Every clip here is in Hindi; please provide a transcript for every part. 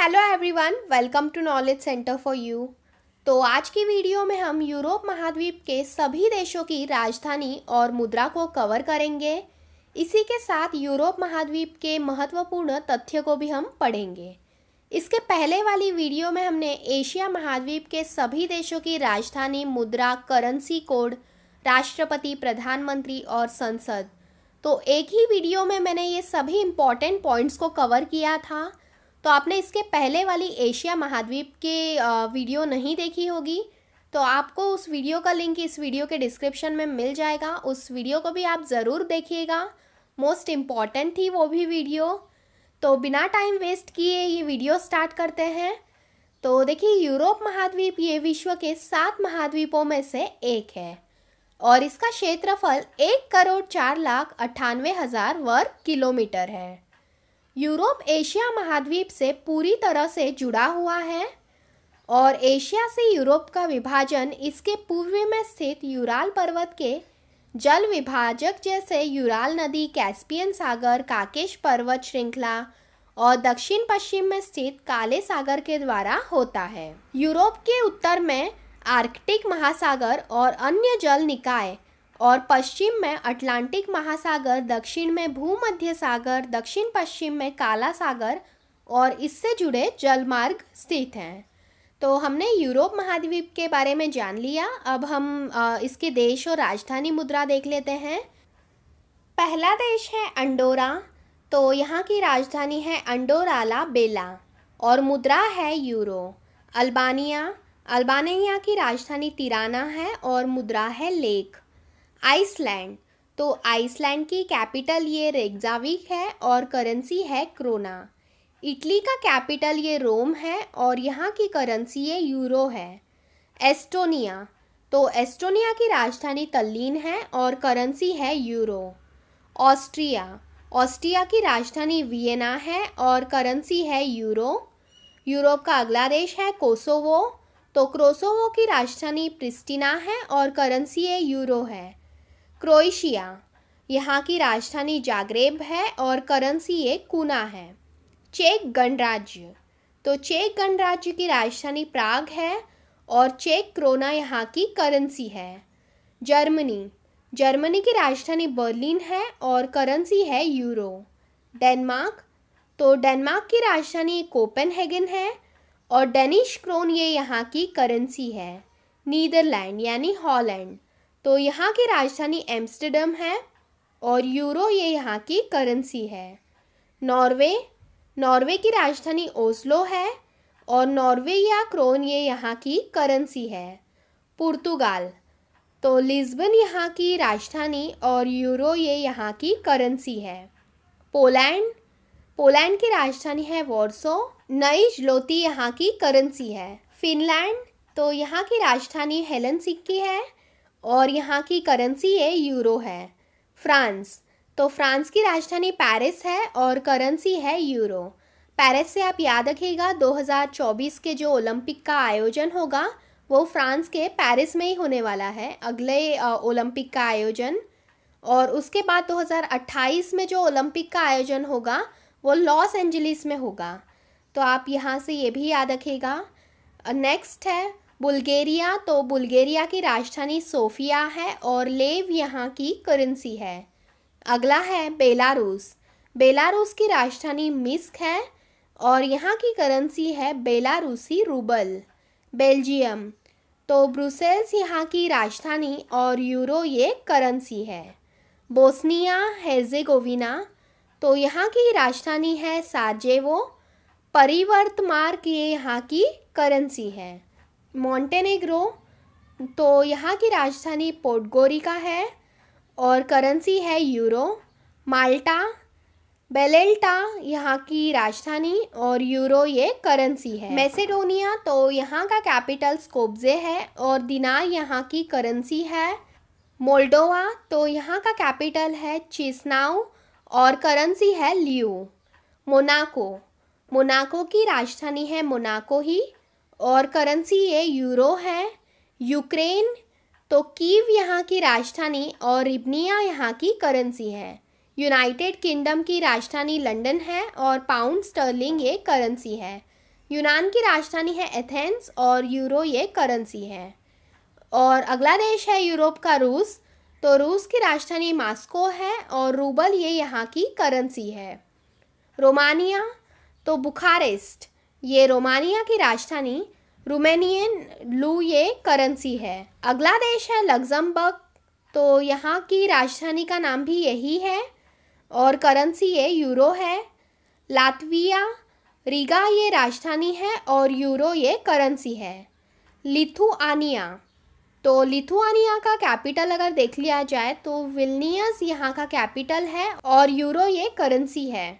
hello everyone welcome to knowledge centre for you तो आज की वीडियो में हम यूरोप महाद्वीप के सभी देशों की राजधानी और मुद्रा को कवर करेंगे इसी के साथ यूरोप महाद्वीप के महत्वपूर्ण तथ्य को भी हम पढ़ेंगे इसके पहले वाली वीडियो में हमने एशिया महाद्वीप के सभी देशों की राजधानी मुद्रा करेंसी कोड राष्ट्रपति प्रधानमंत्री और संसद तो एक ही वीडियो में मैंने ये सभी इम्पॉर्टेंट पॉइंट्स को कवर किया था तो आपने इसके पहले वाली एशिया महाद्वीप की वीडियो नहीं देखी होगी तो आपको उस वीडियो का लिंक इस वीडियो के डिस्क्रिप्शन में मिल जाएगा उस वीडियो को भी आप ज़रूर देखिएगा मोस्ट इम्पॉर्टेंट थी वो भी वीडियो तो बिना टाइम वेस्ट किए ये वीडियो स्टार्ट करते हैं तो देखिए यूरोप महाद्वीप ये विश्व के सात महाद्वीपों में से एक है और इसका क्षेत्रफल एक करोड़ चार लाख अट्ठानवे हज़ार वर्ग किलोमीटर है यूरोप एशिया महाद्वीप से पूरी तरह से जुड़ा हुआ है और एशिया से यूरोप का विभाजन इसके पूर्व में स्थित यूराल पर्वत के जल विभाजक जैसे यूराल नदी कैस्पियन सागर काकेश पर्वत श्रृंखला और दक्षिण पश्चिम में स्थित काले सागर के द्वारा होता है यूरोप के उत्तर में आर्कटिक महासागर और अन्य जल निकाय और पश्चिम में अटलांटिक महासागर दक्षिण में भूमध्य सागर दक्षिण पश्चिम में काला सागर और इससे जुड़े जलमार्ग स्थित हैं तो हमने यूरोप महाद्वीप के बारे में जान लिया अब हम इसके देश और राजधानी मुद्रा देख लेते हैं पहला देश है अंडोरा तो यहाँ की राजधानी है अंडोराला बेला और मुद्रा है यूरो अल्बानिया अल्बानिया की राजधानी तिराना है और मुद्रा है लेक आइसलैंड तो आइसलैंड की कैपिटल ये रेग्जाविक है और करेंसी है क्रोना इटली का कैपिटल ये रोम है और यहाँ की करेंसी ये यूरो है एस्टोनिया तो एस्टोनिया की राजधानी तल्लीन है और करेंसी है यूरो ऑस्ट्रिया ऑस्ट्रिया की राजधानी वियना है और करेंसी है यूरो यूरोप का अगला देश है कोसोवो तो क्रोसोवो की राजधानी प्रिस्टिना है और करेंसी यूरो है क्रोएशिया यहाँ की राजधानी जागरेब है और करेंसी ये कूना है चेक गणराज्य तो चेक गणराज्य की राजधानी प्राग है और चेक क्रोना यहाँ की करेंसी है जर्मनी जर्मनी की राजधानी बर्लिन है और करेंसी है यूरो डेनमार्क तो डेनमार्क की राजधानी कोपेनहेगन है और डेनिश क्रोन ये यहाँ की करेंसी है नीदरलैंड यानी हॉलैंड तो यहाँ की राजधानी एम्स्टर्डम है और यूरो ये यहाँ की करेंसी है नॉर्वे नॉर्वे की राजधानी ओस्लो है और नॉर्वे या क्रोन ये यहाँ की करेंसी है पुर्तगाल तो लिस्बन यहाँ की राजधानी और यूरो ये यहाँ की करेंसी है पोलैंड पोलैंड की राजधानी है वॉर्सो नई जलोती यहाँ की करेंसी है फिनलैंड तो यहाँ की राजधानी सिक्की है और यहाँ की करेंसी है यूरो है फ्रांस तो फ्रांस की राजधानी पेरिस है और करेंसी है यूरो पेरिस से आप याद रखिएगा 2024 के जो ओलंपिक का आयोजन होगा वो फ्रांस के पेरिस में ही होने वाला है अगले ओलंपिक का आयोजन और उसके बाद 2028 में जो ओलंपिक का आयोजन होगा वो लॉस एंजलिस में होगा तो आप यहाँ से ये भी याद रखिएगा नेक्स्ट है बुल्गेरिया तो बुल्गेरिया की राजधानी सोफिया है और लेव यहाँ की करेंसी है अगला है बेलारूस बेलारूस की राजधानी मिस्क है और यहाँ की करेंसी है बेलारूसी रूबल बेल्जियम तो ब्रुसेल्स यहाँ की राजधानी और यूरो ये करेंसी है बोस्निया हेजेगोविना तो यहाँ की राजधानी है साजेवो परिवर्तमार्क ये यहाँ की करेंसी है मॉन्टेनेग्रो तो यहाँ की राजधानी पोर्टगोरी का है और करेंसी है यूरो माल्टा बेलेल्टा यहाँ की राजधानी और यूरो ये करेंसी है मैसेडोनिया तो यहाँ का कैपिटल स्कोब्जे है और दिनार यहाँ की करेंसी है मोल्डोवा तो यहाँ का कैपिटल है चिसनाव और करेंसी है लियो मोनाको मोनाको की राजधानी है मोनाको ही और करेंसी ये यूरो है यूक्रेन तो कीव यहाँ की राजधानी और रिबनिया यहाँ की करेंसी है यूनाइटेड किंगडम की राजधानी लंदन है और पाउंड स्टर्लिंग ये करेंसी है यूनान की राजधानी है एथेंस और यूरो ये करेंसी है और अगला देश है यूरोप का रूस तो रूस की राजधानी मास्को है और रूबल ये यहाँ की करेंसी है रोमानिया तो बुखारेस्ट ये रोमानिया की राजधानी रोमेनियन लू ये करेंसी है अगला देश है लग्जमबर्ग तो यहाँ की राजधानी का नाम भी यही है और करेंसी ये यूरो है लातविया रीगा ये राजधानी है और यूरो ये करेंसी है लिथुआनिया तो लिथुआनिया का कैपिटल अगर देख लिया जाए तो विलनियस यहाँ का कैपिटल है और यूरो ये करेंसी है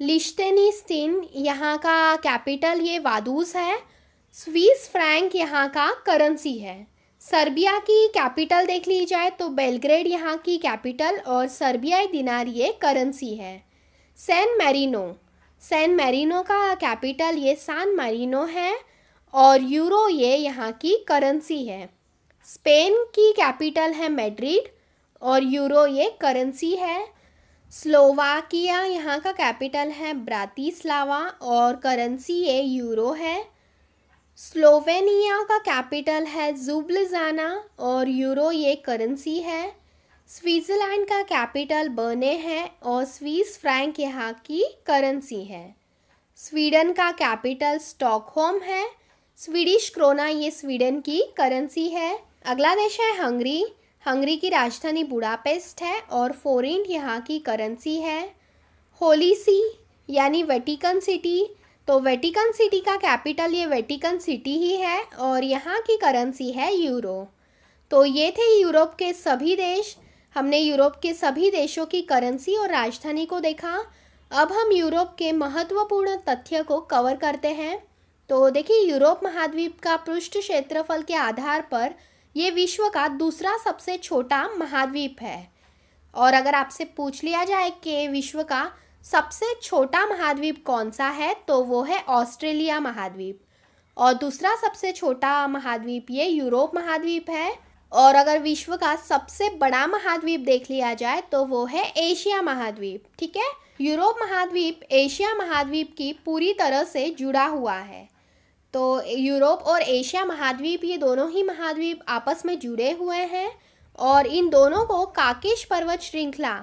लिश्टेनिस्टीन यहाँ का कैपिटल ये वादूस है स्विस फ्रैंक यहाँ का करेंसी है सर्बिया की कैपिटल देख ली जाए तो बेलग्रेड यहाँ की कैपिटल और सर्बियाई दिनार ये करेंसी है सैन मैरिनो सैन मैरिनो का कैपिटल ये सान मैरिनो है और यूरो ये यहाँ की करेंसी है स्पेन की कैपिटल है मैड्रिड और यूरो ये करेंसी है स्लोवाकिया यहाँ का कैपिटल है ब्रातिस्लावा और करेंसी ये यूरो है स्लोवेनिया का कैपिटल है जुबलजाना और यूरो ये करेंसी है स्विट्ज़रलैंड का कैपिटल बर्ने है और स्विस फ्रैंक यहाँ की करेंसी है स्वीडन का कैपिटल स्टॉकहोम है स्वीडिश क्रोना ये स्वीडन की करेंसी है अगला देश है हंगरी हंगरी की राजधानी बुडापेस्ट है और फोरेन यहाँ की करेंसी है होली सी यानी वेटिकन सिटी तो वेटिकन सिटी का कैपिटल ये वेटिकन सिटी ही है और यहाँ की करेंसी है यूरो तो ये थे यूरोप के सभी देश हमने यूरोप के सभी देशों की करेंसी और राजधानी को देखा अब हम यूरोप के महत्वपूर्ण तथ्य को कवर करते हैं तो देखिए यूरोप महाद्वीप का पृष्ठ क्षेत्रफल के आधार पर ये विश्व का दूसरा सबसे छोटा महाद्वीप है और अगर आपसे पूछ लिया जाए कि विश्व का सबसे छोटा महाद्वीप कौन सा है तो वो है ऑस्ट्रेलिया महाद्वीप और दूसरा सबसे छोटा महाद्वीप ये यूरोप महाद्वीप है और अगर विश्व का सबसे बड़ा महाद्वीप देख लिया जाए तो वो है एशिया महाद्वीप ठीक है यूरोप महाद्वीप एशिया महाद्वीप की पूरी तरह से जुड़ा हुआ है तो यूरोप और एशिया महाद्वीप ये दोनों ही महाद्वीप आपस में जुड़े हुए हैं और इन दोनों को काकेश पर्वत श्रृंखला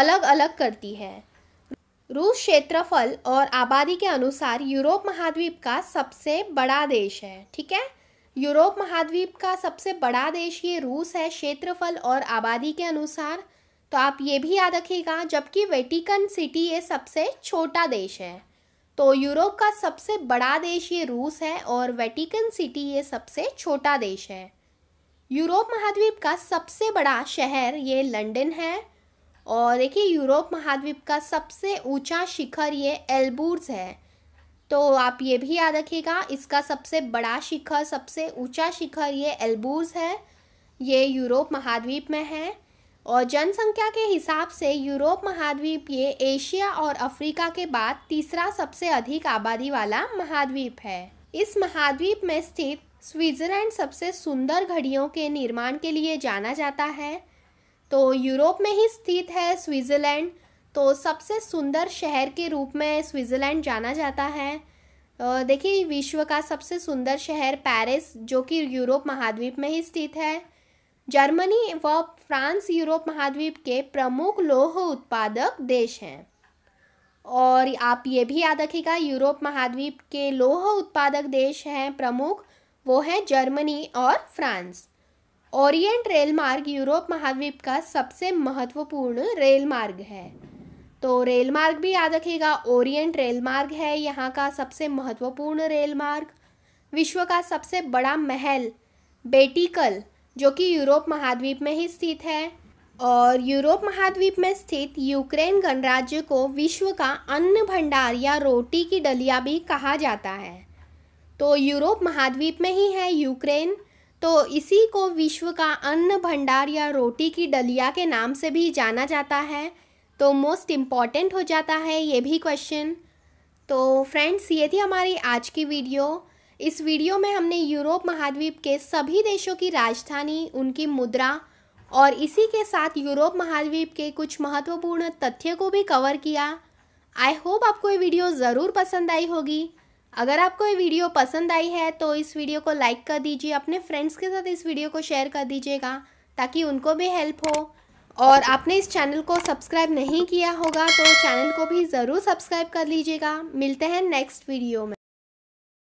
अलग अलग करती है रूस क्षेत्रफल और आबादी के अनुसार यूरोप महाद्वीप का सबसे बड़ा देश है ठीक है यूरोप महाद्वीप का सबसे बड़ा देश ये रूस है क्षेत्रफल और आबादी के अनुसार तो आप ये भी याद रखिएगा जबकि वेटिकन सिटी ये सबसे छोटा देश है तो यूरोप का सबसे बड़ा देश ये रूस है और वेटिकन सिटी ये सबसे छोटा देश है यूरोप महाद्वीप का सबसे बड़ा शहर ये लंदन है और देखिए यूरोप महाद्वीप का सबसे ऊंचा शिखर ये एल्बूर्स है तो आप ये भी याद रखिएगा इसका सबसे बड़ा शिखर सबसे ऊंचा शिखर ये एल्बूर्स है ये यूरोप महाद्वीप में है और जनसंख्या के हिसाब से यूरोप महाद्वीप ये एशिया और अफ्रीका के बाद तीसरा सबसे अधिक आबादी वाला महाद्वीप है इस महाद्वीप में स्थित स्विट्जरलैंड सबसे सुंदर घड़ियों के निर्माण के लिए जाना जाता है तो यूरोप में ही स्थित है स्विट्ज़रलैंड तो सबसे सुंदर शहर के रूप में स्विट्ज़रलैंड जाना जाता है देखिए विश्व का सबसे सुंदर शहर पेरिस जो कि यूरोप महाद्वीप में ही स्थित है जर्मनी व फ्रांस यूरोप महाद्वीप के प्रमुख लोह उत्पादक देश हैं और आप ये भी याद रखिएगा यूरोप महाद्वीप के लोह उत्पादक देश हैं प्रमुख वो है जर्मनी और फ्रांस ओरिएंट रेल मार्ग यूरोप महाद्वीप का सबसे महत्वपूर्ण रेल मार्ग है तो रेल मार्ग भी याद रखिएगा ओरिएंट रेल मार्ग है यहाँ का सबसे महत्वपूर्ण रेल मार्ग विश्व का सबसे बड़ा महल बेटिकल जो कि यूरोप महाद्वीप में ही स्थित है और यूरोप महाद्वीप में स्थित यूक्रेन गणराज्य को विश्व का अन्न भंडार या रोटी की डलिया भी कहा जाता है तो यूरोप महाद्वीप में ही है यूक्रेन तो इसी को विश्व का अन्न भंडार या रोटी की डलिया के नाम से भी जाना जाता है तो मोस्ट इम्पॉर्टेंट हो जाता है ये भी क्वेश्चन तो फ्रेंड्स ये थी हमारी आज की वीडियो इस वीडियो में हमने यूरोप महाद्वीप के सभी देशों की राजधानी उनकी मुद्रा और इसी के साथ यूरोप महाद्वीप के कुछ महत्वपूर्ण तथ्य को भी कवर किया आई होप आपको ये वीडियो ज़रूर पसंद आई होगी अगर आपको ये वीडियो पसंद आई है तो इस वीडियो को लाइक कर दीजिए अपने फ्रेंड्स के साथ इस वीडियो को शेयर कर दीजिएगा ताकि उनको भी हेल्प हो और आपने इस चैनल को सब्सक्राइब नहीं किया होगा तो चैनल को भी ज़रूर सब्सक्राइब कर लीजिएगा मिलते हैं नेक्स्ट वीडियो में